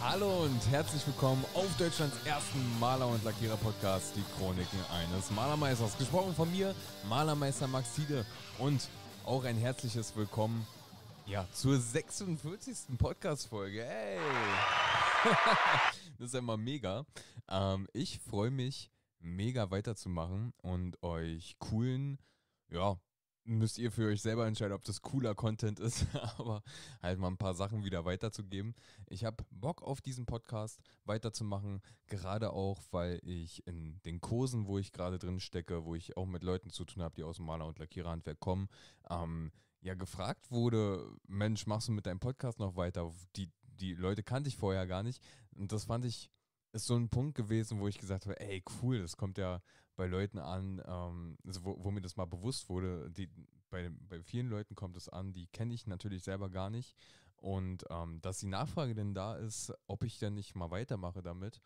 Hallo und herzlich willkommen auf Deutschlands ersten Maler- und Lackierer-Podcast, die Chroniken eines Malermeisters. Gesprochen von mir, Malermeister Max Tiede. Und auch ein herzliches Willkommen ja, zur 46. Podcast-Folge. Hey! das ist ja immer mega. Ähm, ich freue mich mega weiterzumachen und euch coolen, ja, müsst ihr für euch selber entscheiden, ob das cooler Content ist, aber halt mal ein paar Sachen wieder weiterzugeben. Ich habe Bock auf diesen Podcast weiterzumachen, gerade auch, weil ich in den Kursen, wo ich gerade drin stecke, wo ich auch mit Leuten zu tun habe, die aus dem Maler- und Lackiererhandwerk kommen, ähm, ja gefragt wurde, Mensch, machst du mit deinem Podcast noch weiter? Die, die Leute kannte ich vorher gar nicht und das fand ich ist so ein Punkt gewesen, wo ich gesagt habe, ey, cool, das kommt ja bei Leuten an, ähm, also wo, wo, mir das mal bewusst wurde, die, bei, bei vielen Leuten kommt es an, die kenne ich natürlich selber gar nicht. Und ähm, dass die Nachfrage denn da ist, ob ich denn nicht mal weitermache damit.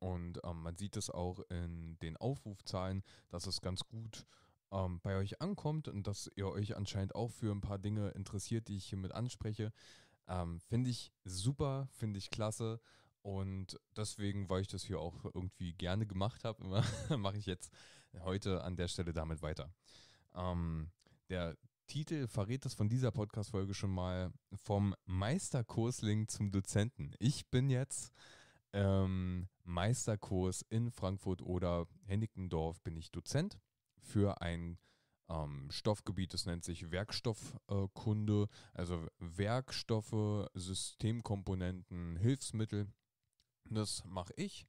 Und ähm, man sieht es auch in den Aufrufzahlen, dass es ganz gut ähm, bei euch ankommt und dass ihr euch anscheinend auch für ein paar Dinge interessiert, die ich hiermit anspreche. Ähm, finde ich super, finde ich klasse und deswegen, weil ich das hier auch irgendwie gerne gemacht habe, mache ich jetzt heute an der Stelle damit weiter. Ähm, der Titel verrät das von dieser Podcast-Folge schon mal vom Meisterkursling zum Dozenten. Ich bin jetzt ähm, Meisterkurs in Frankfurt oder Hennigendorf bin ich Dozent für ein ähm, Stoffgebiet, das nennt sich Werkstoffkunde, äh, also Werkstoffe, Systemkomponenten, Hilfsmittel das mache ich.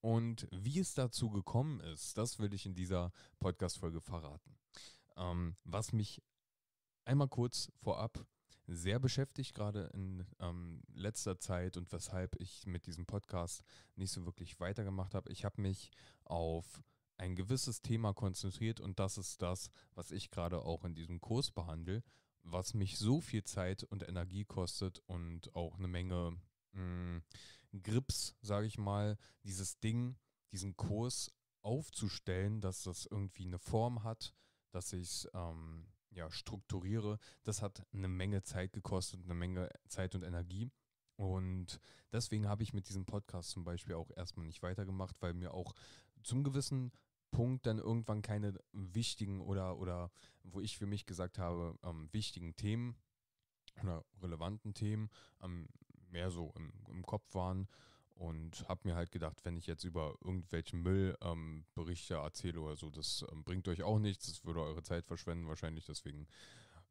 Und wie es dazu gekommen ist, das will ich in dieser Podcast-Folge verraten. Ähm, was mich einmal kurz vorab sehr beschäftigt, gerade in ähm, letzter Zeit und weshalb ich mit diesem Podcast nicht so wirklich weitergemacht habe. Ich habe mich auf ein gewisses Thema konzentriert und das ist das, was ich gerade auch in diesem Kurs behandle, was mich so viel Zeit und Energie kostet und auch eine Menge mh, mm, Grips, sage ich mal, dieses Ding, diesen Kurs aufzustellen, dass das irgendwie eine Form hat, dass ich ähm, ja, strukturiere, das hat eine Menge Zeit gekostet, eine Menge Zeit und Energie. Und deswegen habe ich mit diesem Podcast zum Beispiel auch erstmal nicht weitergemacht, weil mir auch zum gewissen Punkt dann irgendwann keine wichtigen oder, oder wo ich für mich gesagt habe, ähm, wichtigen Themen oder relevanten Themen ähm, mehr so im, im Kopf waren und habe mir halt gedacht, wenn ich jetzt über irgendwelche Müllberichte ähm, erzähle oder so, das ähm, bringt euch auch nichts, das würde eure Zeit verschwenden wahrscheinlich, deswegen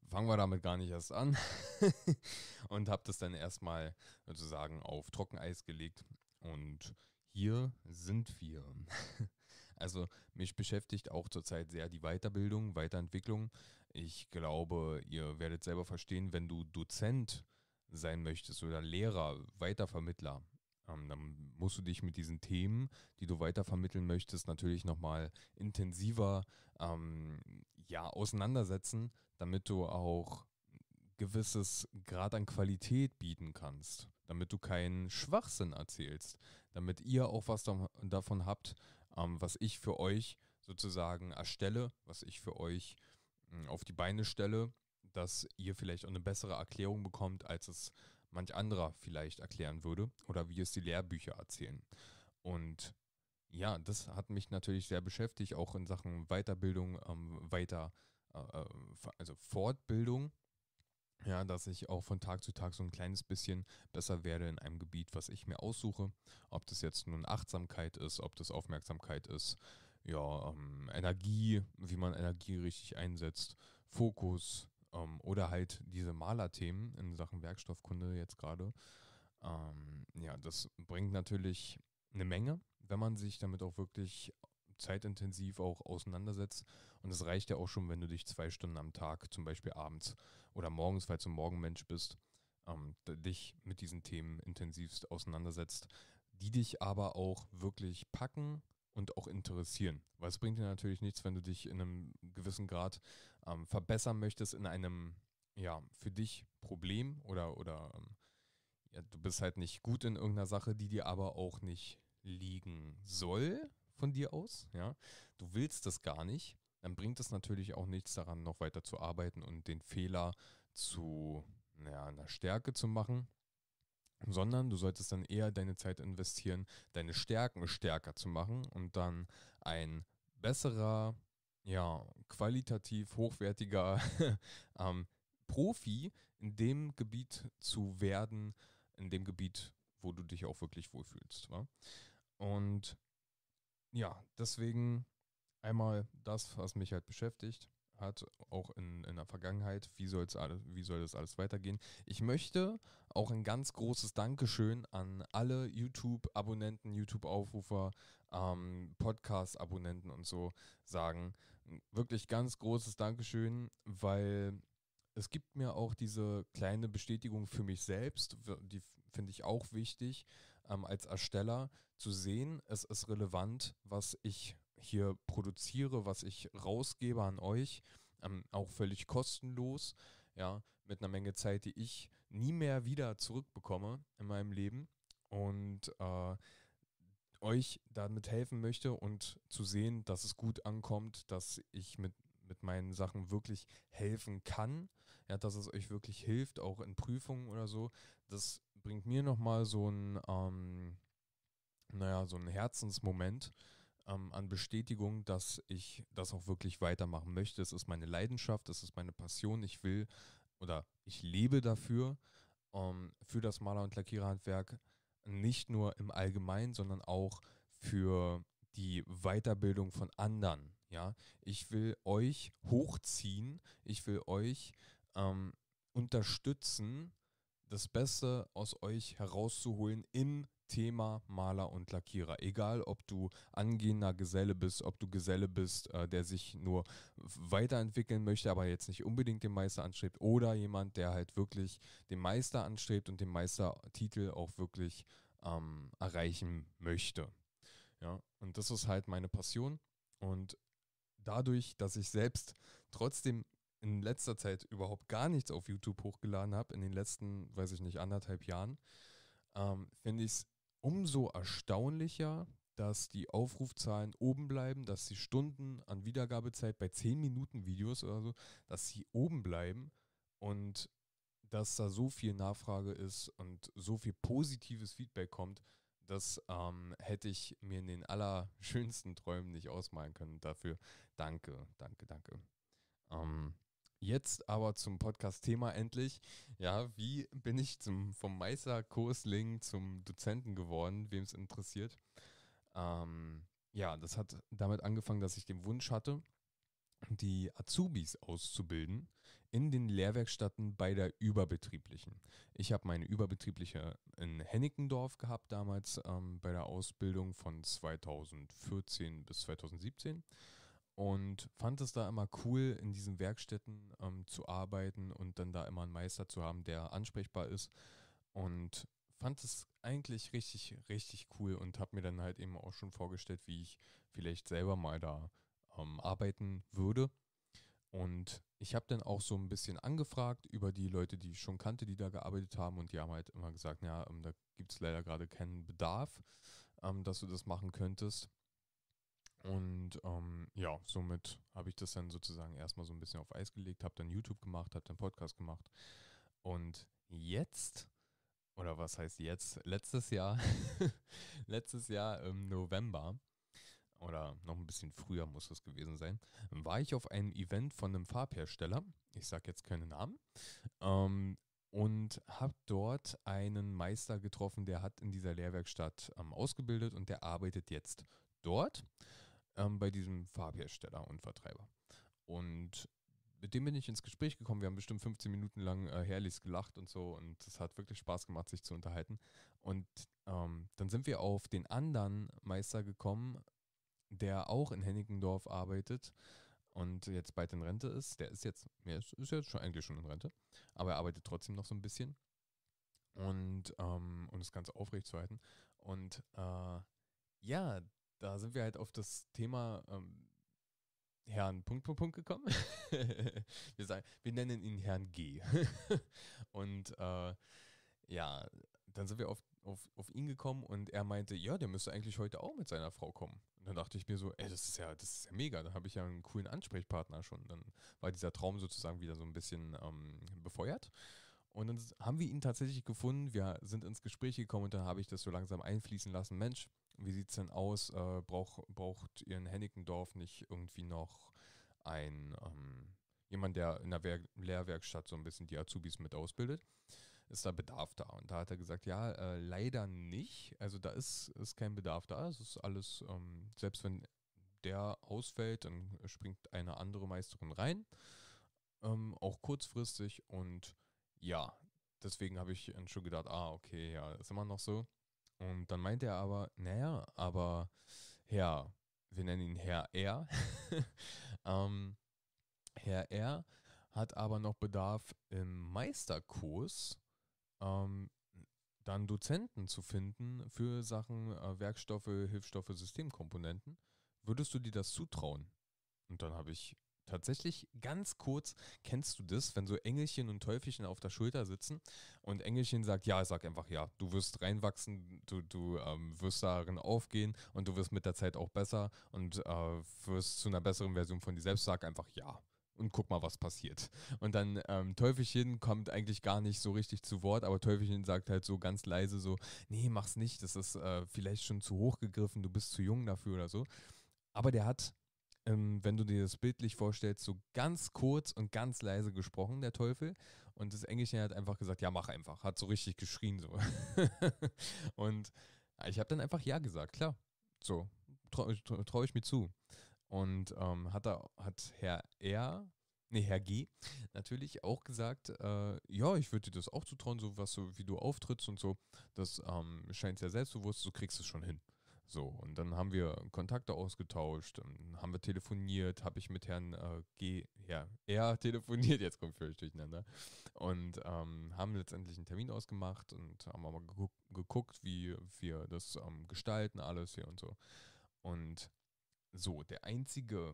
fangen wir damit gar nicht erst an und habe das dann erstmal sozusagen auf Trockeneis gelegt und hier sind wir. Also mich beschäftigt auch zurzeit sehr die Weiterbildung, Weiterentwicklung. Ich glaube, ihr werdet selber verstehen, wenn du Dozent äh, sein möchtest oder Lehrer, Weitervermittler, ähm, dann musst du dich mit diesen Themen, die du weitervermitteln möchtest, natürlich nochmal intensiver ähm, ja, auseinandersetzen, damit du auch gewisses Grad an Qualität bieten kannst, damit du keinen Schwachsinn erzählst, damit ihr auch was davon habt, ähm, was ich für euch sozusagen erstelle, was ich für euch hm, auf die Beine stelle dass ihr vielleicht auch eine bessere Erklärung bekommt, als es manch anderer vielleicht erklären würde oder wie es die Lehrbücher erzählen. Und ja, das hat mich natürlich sehr beschäftigt, auch in Sachen Weiterbildung, ähm, weiter, äh, äh also Fortbildung. Ja, dass ich auch von Tag zu Tag so ein kleines bisschen besser werde in einem Gebiet, was ich mir aussuche. Ob das jetzt nun Achtsamkeit ist, ob das Aufmerksamkeit ist, ja, ähm, Energie, wie man Energie richtig einsetzt, Fokus, ähm, oder halt diese Malerthemen in Sachen Werkstoffkunde jetzt gerade. Ähm, ja, das bringt natürlich eine Menge, wenn man sich damit auch wirklich zeitintensiv auch auseinandersetzt. Und es reicht ja auch schon, wenn du dich zwei Stunden am Tag, zum Beispiel abends oder morgens, falls du Morgenmensch bist, ähm, dich mit diesen Themen intensivst auseinandersetzt, die dich aber auch wirklich packen, und auch interessieren. Weil es bringt dir natürlich nichts, wenn du dich in einem gewissen Grad ähm, verbessern möchtest in einem, ja, für dich Problem oder, oder ähm, ja, du bist halt nicht gut in irgendeiner Sache, die dir aber auch nicht liegen soll von dir aus, ja. Du willst das gar nicht, dann bringt es natürlich auch nichts daran, noch weiter zu arbeiten und den Fehler zu, naja, einer Stärke zu machen sondern du solltest dann eher deine Zeit investieren, deine Stärken stärker zu machen und dann ein besserer, ja, qualitativ hochwertiger ähm, Profi in dem Gebiet zu werden, in dem Gebiet, wo du dich auch wirklich wohlfühlst. Wa? Und ja, deswegen einmal das, was mich halt beschäftigt hat, auch in, in der Vergangenheit. Wie, soll's alles, wie soll das alles weitergehen? Ich möchte auch ein ganz großes Dankeschön an alle YouTube-Abonnenten, YouTube-Aufrufer, ähm, Podcast-Abonnenten und so sagen. Wirklich ganz großes Dankeschön, weil es gibt mir auch diese kleine Bestätigung für mich selbst, die finde ich auch wichtig, ähm, als Ersteller zu sehen, es ist relevant, was ich hier produziere, was ich rausgebe an euch, ähm, auch völlig kostenlos, ja, mit einer Menge Zeit, die ich nie mehr wieder zurückbekomme in meinem Leben und äh, euch damit helfen möchte und zu sehen, dass es gut ankommt, dass ich mit mit meinen Sachen wirklich helfen kann, ja, dass es euch wirklich hilft, auch in Prüfungen oder so. Das bringt mir nochmal so ein, ähm, naja, so ein Herzensmoment, ähm, an Bestätigung, dass ich das auch wirklich weitermachen möchte. Es ist meine Leidenschaft, es ist meine Passion. Ich will oder ich lebe dafür, ähm, für das Maler- und Lackiererhandwerk, nicht nur im Allgemeinen, sondern auch für die Weiterbildung von anderen. Ja, ich will euch hochziehen, ich will euch ähm, unterstützen, das Beste aus euch herauszuholen im Thema Maler und Lackierer. Egal, ob du angehender Geselle bist, ob du Geselle bist, äh, der sich nur weiterentwickeln möchte, aber jetzt nicht unbedingt den Meister anstrebt, oder jemand, der halt wirklich den Meister anstrebt und den Meistertitel auch wirklich ähm, erreichen möchte. Ja, und das ist halt meine Passion. Und dadurch, dass ich selbst trotzdem in letzter Zeit überhaupt gar nichts auf YouTube hochgeladen habe, in den letzten, weiß ich nicht, anderthalb Jahren, ähm, finde ich es umso erstaunlicher, dass die Aufrufzahlen oben bleiben, dass die Stunden an Wiedergabezeit bei 10 Minuten Videos oder so, dass sie oben bleiben und dass da so viel Nachfrage ist und so viel positives Feedback kommt, das ähm, hätte ich mir in den allerschönsten Träumen nicht ausmalen können. Dafür danke, danke, danke. Ähm, Jetzt aber zum Podcast-Thema endlich. Ja, wie bin ich zum, vom Meister-Kursling zum Dozenten geworden, wem es interessiert? Ähm, ja, das hat damit angefangen, dass ich den Wunsch hatte, die Azubis auszubilden in den Lehrwerkstätten bei der überbetrieblichen. Ich habe meine überbetriebliche in Hennickendorf gehabt damals ähm, bei der Ausbildung von 2014 bis 2017 und fand es da immer cool, in diesen Werkstätten ähm, zu arbeiten und dann da immer einen Meister zu haben, der ansprechbar ist. Und fand es eigentlich richtig, richtig cool und habe mir dann halt eben auch schon vorgestellt, wie ich vielleicht selber mal da ähm, arbeiten würde. Und ich habe dann auch so ein bisschen angefragt über die Leute, die ich schon kannte, die da gearbeitet haben. Und die haben halt immer gesagt, ja, ähm, da gibt es leider gerade keinen Bedarf, ähm, dass du das machen könntest. Und ähm, ja, somit habe ich das dann sozusagen erstmal so ein bisschen auf Eis gelegt, habe dann YouTube gemacht, habe dann Podcast gemacht. Und jetzt, oder was heißt jetzt? Letztes Jahr, letztes Jahr im November, oder noch ein bisschen früher muss das gewesen sein, war ich auf einem Event von einem Farbhersteller. Ich sage jetzt keine Namen. Ähm, und habe dort einen Meister getroffen, der hat in dieser Lehrwerkstatt ähm, ausgebildet und der arbeitet jetzt dort ähm, bei diesem Farbhersteller und Vertreiber. Und mit dem bin ich ins Gespräch gekommen. Wir haben bestimmt 15 Minuten lang äh, herrlichst gelacht und so. Und es hat wirklich Spaß gemacht, sich zu unterhalten. Und ähm, dann sind wir auf den anderen Meister gekommen, der auch in Hennigendorf arbeitet und jetzt bald in Rente ist. Der ist jetzt, ja, ist, jetzt schon eigentlich schon in Rente, aber er arbeitet trotzdem noch so ein bisschen. Und ähm, um das Ganze halten. Und äh, ja, da sind wir halt auf das Thema ähm, Herrn Punkt, Punkt, Punkt gekommen. wir, sagen, wir nennen ihn Herrn G. und äh, ja, dann sind wir auf, auf, auf ihn gekommen und er meinte, ja, der müsste eigentlich heute auch mit seiner Frau kommen. Und dann dachte ich mir so, ey, das ist ja, das ist ja mega, dann habe ich ja einen coolen Ansprechpartner schon. Dann war dieser Traum sozusagen wieder so ein bisschen ähm, befeuert. Und dann haben wir ihn tatsächlich gefunden. Wir sind ins Gespräch gekommen und dann habe ich das so langsam einfließen lassen. Mensch, wie sieht es denn aus? Äh, brauch, braucht ihr in Hennigendorf nicht irgendwie noch ein ähm, jemand, der in der Wehr Lehrwerkstatt so ein bisschen die Azubis mit ausbildet? Ist da Bedarf da? Und da hat er gesagt, ja, äh, leider nicht. Also da ist, ist kein Bedarf da. Es ist alles, ähm, selbst wenn der ausfällt, dann springt eine andere Meisterin rein. Ähm, auch kurzfristig und ja, deswegen habe ich schon gedacht, ah, okay, ja, ist immer noch so. Und dann meinte er aber, naja, aber Herr, wir nennen ihn Herr R. ähm, Herr R hat aber noch Bedarf im Meisterkurs ähm, dann Dozenten zu finden für Sachen äh, Werkstoffe, Hilfsstoffe, Systemkomponenten. Würdest du dir das zutrauen? Und dann habe ich tatsächlich ganz kurz, kennst du das, wenn so Engelchen und Teufelchen auf der Schulter sitzen und Engelchen sagt, ja, sag einfach ja, du wirst reinwachsen, du, du ähm, wirst darin aufgehen und du wirst mit der Zeit auch besser und äh, wirst zu einer besseren Version von dir selbst, sag einfach ja und guck mal, was passiert. Und dann ähm, Teufelchen kommt eigentlich gar nicht so richtig zu Wort, aber Teufelchen sagt halt so ganz leise so, nee, mach's nicht, das ist äh, vielleicht schon zu hoch gegriffen, du bist zu jung dafür oder so. Aber der hat ähm, wenn du dir das bildlich vorstellst, so ganz kurz und ganz leise gesprochen, der Teufel. Und das Engelchen hat einfach gesagt, ja, mach einfach. Hat so richtig geschrien so. und ah, ich habe dann einfach ja gesagt, klar. So, traue trau, ich mir zu. Und ähm, hat, da, hat Herr R., nee, Herr G., natürlich auch gesagt, äh, ja, ich würde dir das auch zutrauen, so was, so, wie du auftrittst und so. Das ähm, scheint sehr selbstbewusst, du kriegst es schon hin. So, und dann haben wir Kontakte ausgetauscht, ähm, haben wir telefoniert, habe ich mit Herrn äh, G, ja, er telefoniert, jetzt kommt völlig durcheinander, und ähm, haben letztendlich einen Termin ausgemacht und haben mal geguck, geguckt, wie wir das ähm, gestalten, alles hier und so. Und so, der einzige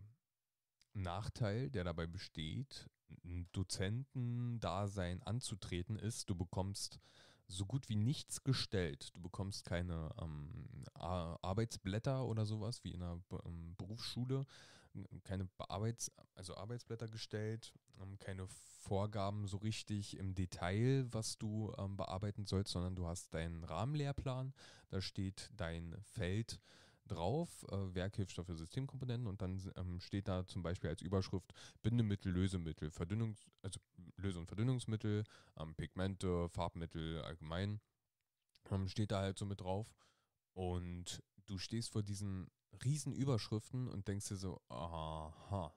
Nachteil, der dabei besteht, ein Dozentendasein anzutreten, ist, du bekommst so gut wie nichts gestellt. Du bekommst keine ähm, Arbeitsblätter oder sowas wie in einer ähm, Berufsschule, keine Arbeits also Arbeitsblätter gestellt, ähm, keine Vorgaben so richtig im Detail, was du ähm, bearbeiten sollst, sondern du hast deinen Rahmenlehrplan, da steht dein Feld, drauf, äh, Werkhilfsstoffe, Systemkomponenten und dann ähm, steht da zum Beispiel als Überschrift Bindemittel, Lösemittel, Verdünnungs-, also Löse- und Verdünnungsmittel, ähm, Pigmente, Farbmittel allgemein, ähm, steht da halt so mit drauf und du stehst vor diesen riesen Überschriften und denkst dir so, aha,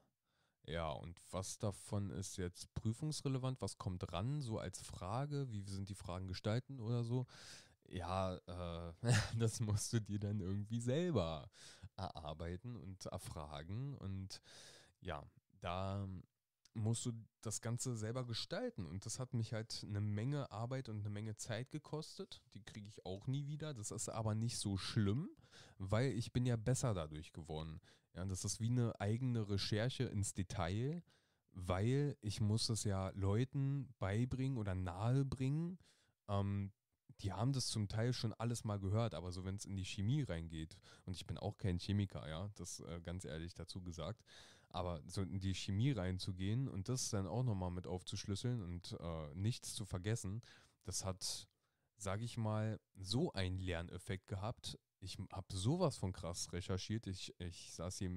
ja, und was davon ist jetzt prüfungsrelevant? Was kommt ran, so als Frage? Wie sind die Fragen gestalten oder so? ja, äh, das musst du dir dann irgendwie selber erarbeiten und erfragen. Und ja, da musst du das Ganze selber gestalten. Und das hat mich halt eine Menge Arbeit und eine Menge Zeit gekostet. Die kriege ich auch nie wieder. Das ist aber nicht so schlimm, weil ich bin ja besser dadurch geworden. Ja, das ist wie eine eigene Recherche ins Detail, weil ich muss es ja Leuten beibringen oder nahebringen, ähm, die haben das zum Teil schon alles mal gehört, aber so wenn es in die Chemie reingeht, und ich bin auch kein Chemiker, ja, das äh, ganz ehrlich dazu gesagt, aber so in die Chemie reinzugehen und das dann auch nochmal mit aufzuschlüsseln und äh, nichts zu vergessen, das hat, sage ich mal, so einen Lerneffekt gehabt. Ich habe sowas von krass recherchiert. Ich, ich saß hier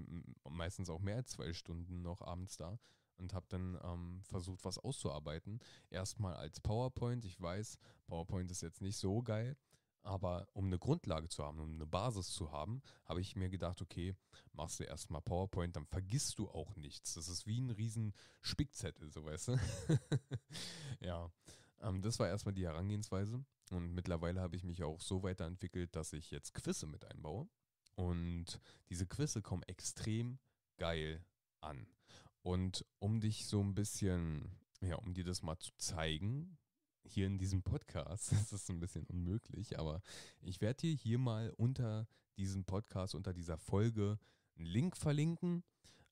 meistens auch mehr als zwei Stunden noch abends da und habe dann ähm, versucht, was auszuarbeiten. Erstmal als PowerPoint. Ich weiß, PowerPoint ist jetzt nicht so geil, aber um eine Grundlage zu haben, um eine Basis zu haben, habe ich mir gedacht, okay, machst du erstmal PowerPoint, dann vergisst du auch nichts. Das ist wie ein riesen Spickzettel, so weißt du. ja, ähm, das war erstmal die Herangehensweise. Und mittlerweile habe ich mich auch so weiterentwickelt, dass ich jetzt Quizze mit einbaue. Und diese Quizze kommen extrem geil an. Und um dich so ein bisschen, ja, um dir das mal zu zeigen, hier in diesem Podcast, das ist ein bisschen unmöglich, aber ich werde dir hier mal unter diesem Podcast, unter dieser Folge einen Link verlinken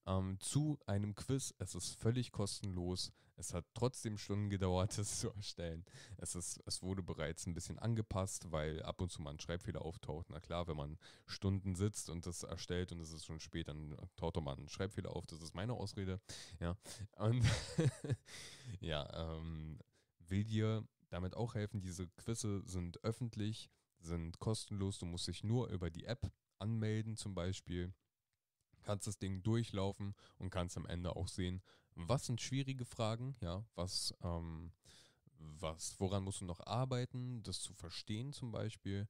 ähm, zu einem Quiz. Es ist völlig kostenlos. Es hat trotzdem Stunden gedauert, das zu erstellen. Es, ist, es wurde bereits ein bisschen angepasst, weil ab und zu mal ein Schreibfehler auftaucht. Na klar, wenn man Stunden sitzt und das erstellt und es ist schon spät, dann taucht doch mal ein Schreibfehler auf. Das ist meine Ausrede. Ja, und ja, ähm, will dir damit auch helfen. Diese Quizze sind öffentlich, sind kostenlos. Du musst dich nur über die App anmelden zum Beispiel kannst das Ding durchlaufen und kannst am Ende auch sehen, was sind schwierige Fragen, ja, was, ähm, was, woran musst du noch arbeiten, das zu verstehen zum Beispiel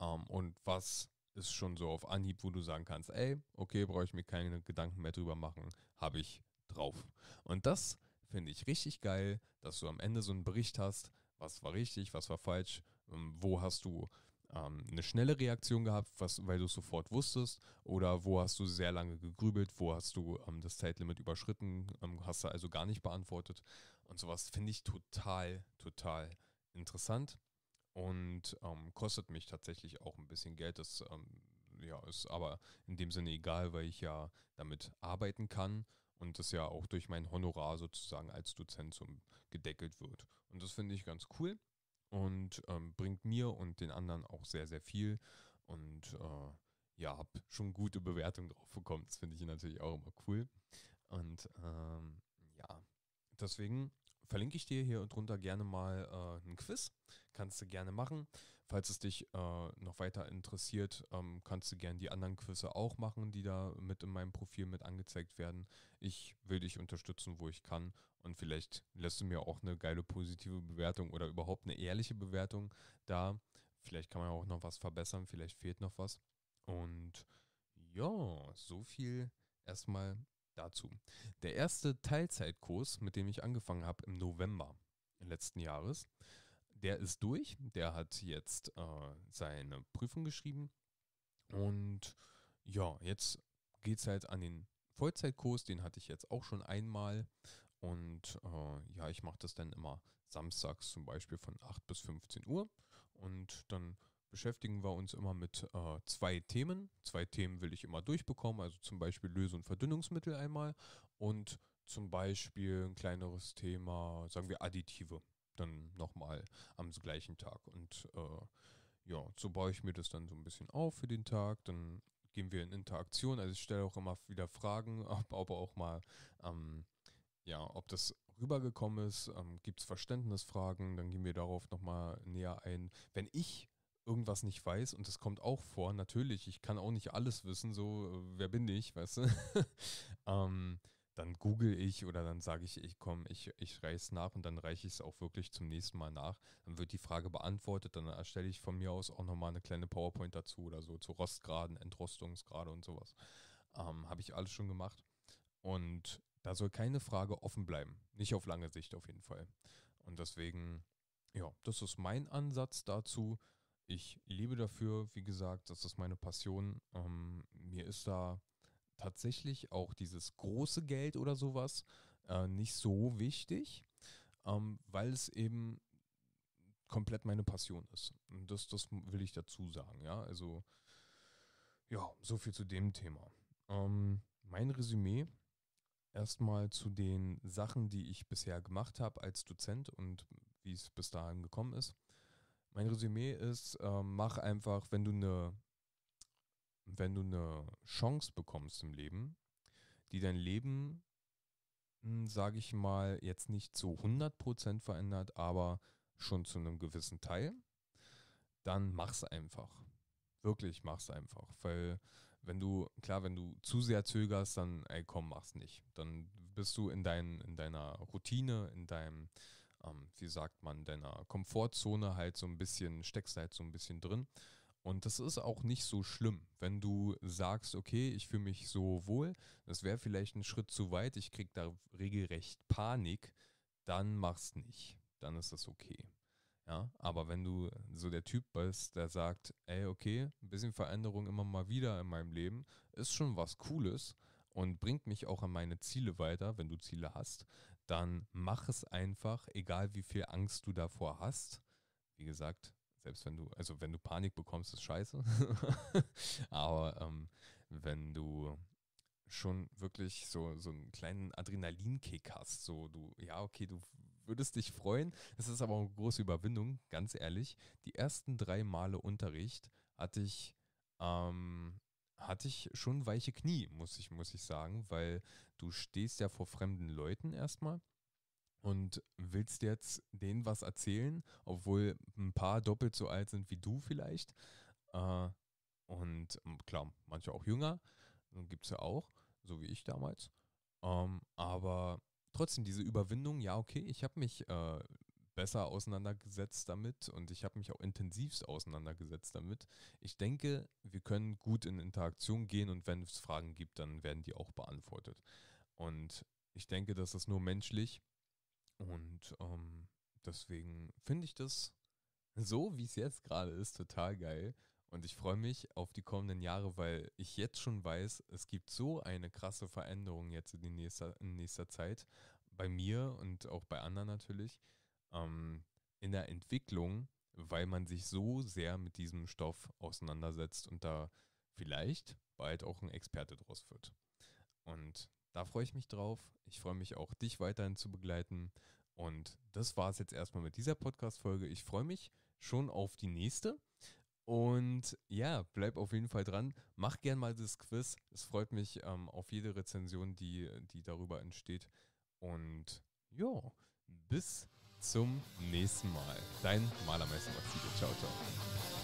ähm, und was ist schon so auf Anhieb, wo du sagen kannst, ey, okay, brauche ich mir keine Gedanken mehr drüber machen, habe ich drauf. Und das finde ich richtig geil, dass du am Ende so einen Bericht hast, was war richtig, was war falsch, ähm, wo hast du ähm, eine schnelle Reaktion gehabt, was, weil du es sofort wusstest? Oder wo hast du sehr lange gegrübelt? Wo hast du ähm, das Zeitlimit überschritten? Ähm, hast du also gar nicht beantwortet? Und sowas finde ich total, total interessant und ähm, kostet mich tatsächlich auch ein bisschen Geld. Das ähm, ja, ist aber in dem Sinne egal, weil ich ja damit arbeiten kann und das ja auch durch mein Honorar sozusagen als Dozent so gedeckelt wird. Und das finde ich ganz cool und ähm, bringt mir und den anderen auch sehr, sehr viel. Und äh, ja, habe schon gute Bewertungen drauf bekommen. Das finde ich natürlich auch immer cool. Und ähm, ja, deswegen verlinke ich dir hier drunter gerne mal äh, ein Quiz. Kannst du gerne machen. Falls es dich äh, noch weiter interessiert, ähm, kannst du gerne die anderen Quizze auch machen, die da mit in meinem Profil mit angezeigt werden. Ich will dich unterstützen, wo ich kann. Und vielleicht lässt du mir auch eine geile positive Bewertung oder überhaupt eine ehrliche Bewertung da. Vielleicht kann man auch noch was verbessern, vielleicht fehlt noch was. Und ja, so viel erstmal dazu. Der erste Teilzeitkurs, mit dem ich angefangen habe im November letzten Jahres, der ist durch, der hat jetzt äh, seine Prüfung geschrieben und ja, jetzt geht es halt an den Vollzeitkurs, den hatte ich jetzt auch schon einmal und äh, ja, ich mache das dann immer samstags zum Beispiel von 8 bis 15 Uhr und dann beschäftigen wir uns immer mit äh, zwei Themen. Zwei Themen will ich immer durchbekommen, also zum Beispiel Löse- und Verdünnungsmittel einmal und zum Beispiel ein kleineres Thema, sagen wir Additive dann nochmal am gleichen Tag. Und äh, ja, so baue ich mir das dann so ein bisschen auf für den Tag. Dann gehen wir in Interaktion. Also ich stelle auch immer wieder Fragen, ob, ob auch mal, ähm, ja, ob das rübergekommen ist. Ähm, Gibt es Verständnisfragen? Dann gehen wir darauf nochmal näher ein. Wenn ich irgendwas nicht weiß und das kommt auch vor, natürlich, ich kann auch nicht alles wissen, so, äh, wer bin ich, weißt du? ähm, dann google ich oder dann sage ich, ich komm, ich, ich reiche nach und dann reiche ich es auch wirklich zum nächsten Mal nach. Dann wird die Frage beantwortet, dann erstelle ich von mir aus auch nochmal eine kleine PowerPoint dazu oder so, zu Rostgraden, Entrostungsgrade und sowas. Ähm, Habe ich alles schon gemacht. Und da soll keine Frage offen bleiben. Nicht auf lange Sicht auf jeden Fall. Und deswegen, ja, das ist mein Ansatz dazu. Ich lebe dafür, wie gesagt, das ist meine Passion. Ähm, mir ist da tatsächlich auch dieses große Geld oder sowas äh, nicht so wichtig, ähm, weil es eben komplett meine Passion ist. Und das, das will ich dazu sagen, ja. Also, ja, so viel zu dem Thema. Ähm, mein Resümee erstmal zu den Sachen, die ich bisher gemacht habe als Dozent und wie es bis dahin gekommen ist. Mein Resümee ist, äh, mach einfach, wenn du eine wenn du eine Chance bekommst im Leben, die dein Leben, hm, sage ich mal, jetzt nicht zu 100% verändert, aber schon zu einem gewissen Teil, dann mach's einfach. Wirklich, mach's einfach. Weil, wenn du, klar, wenn du zu sehr zögerst, dann, ey, komm, mach's nicht. Dann bist du in, dein, in deiner Routine, in deinem, ähm, wie sagt man, deiner Komfortzone halt so ein bisschen, steckst halt so ein bisschen drin. Und das ist auch nicht so schlimm, wenn du sagst, okay, ich fühle mich so wohl, das wäre vielleicht ein Schritt zu weit, ich kriege da regelrecht Panik, dann mach's nicht. Dann ist das okay. Ja, aber wenn du so der Typ bist, der sagt, ey, okay, ein bisschen Veränderung immer mal wieder in meinem Leben, ist schon was Cooles und bringt mich auch an meine Ziele weiter, wenn du Ziele hast, dann mach es einfach, egal wie viel Angst du davor hast. Wie gesagt, selbst wenn du, also wenn du Panik bekommst, ist scheiße. Aber ähm, wenn du schon wirklich so, so einen kleinen Adrenalinkick hast, so du, ja, okay, du würdest dich freuen. Es ist aber auch eine große Überwindung, ganz ehrlich. Die ersten drei Male Unterricht hatte ich, ähm, hatte ich schon weiche Knie, muss ich, muss ich sagen, weil du stehst ja vor fremden Leuten erstmal und willst jetzt denen was erzählen, obwohl ein paar doppelt so alt sind wie du vielleicht. Äh, und ähm, klar, manche auch jünger, äh, gibt es ja auch, so wie ich damals. Ähm, aber trotzdem diese Überwindung, ja, okay, ich habe mich äh, besser auseinandergesetzt damit und ich habe mich auch intensivst auseinandergesetzt damit. Ich denke, wir können gut in Interaktion gehen und wenn es Fragen gibt, dann werden die auch beantwortet. Und ich denke, das ist nur menschlich, und ähm, deswegen finde ich das so, wie es jetzt gerade ist, total geil. Und ich freue mich auf die kommenden Jahre, weil ich jetzt schon weiß, es gibt so eine krasse Veränderung jetzt in, nächster, in nächster Zeit. Bei mir und auch bei anderen natürlich. Ähm, in der Entwicklung, weil man sich so sehr mit diesem Stoff auseinandersetzt und da vielleicht bald auch ein Experte draus wird. Und da freue ich mich drauf. Ich freue mich auch, dich weiterhin zu begleiten. Und das war es jetzt erstmal mit dieser Podcast-Folge. Ich freue mich schon auf die nächste. Und ja, bleib auf jeden Fall dran. Mach gern mal das Quiz. Es freut mich ähm, auf jede Rezension, die, die darüber entsteht. Und ja, bis zum nächsten Mal. Dein Malermeister Maxime. Ciao, ciao.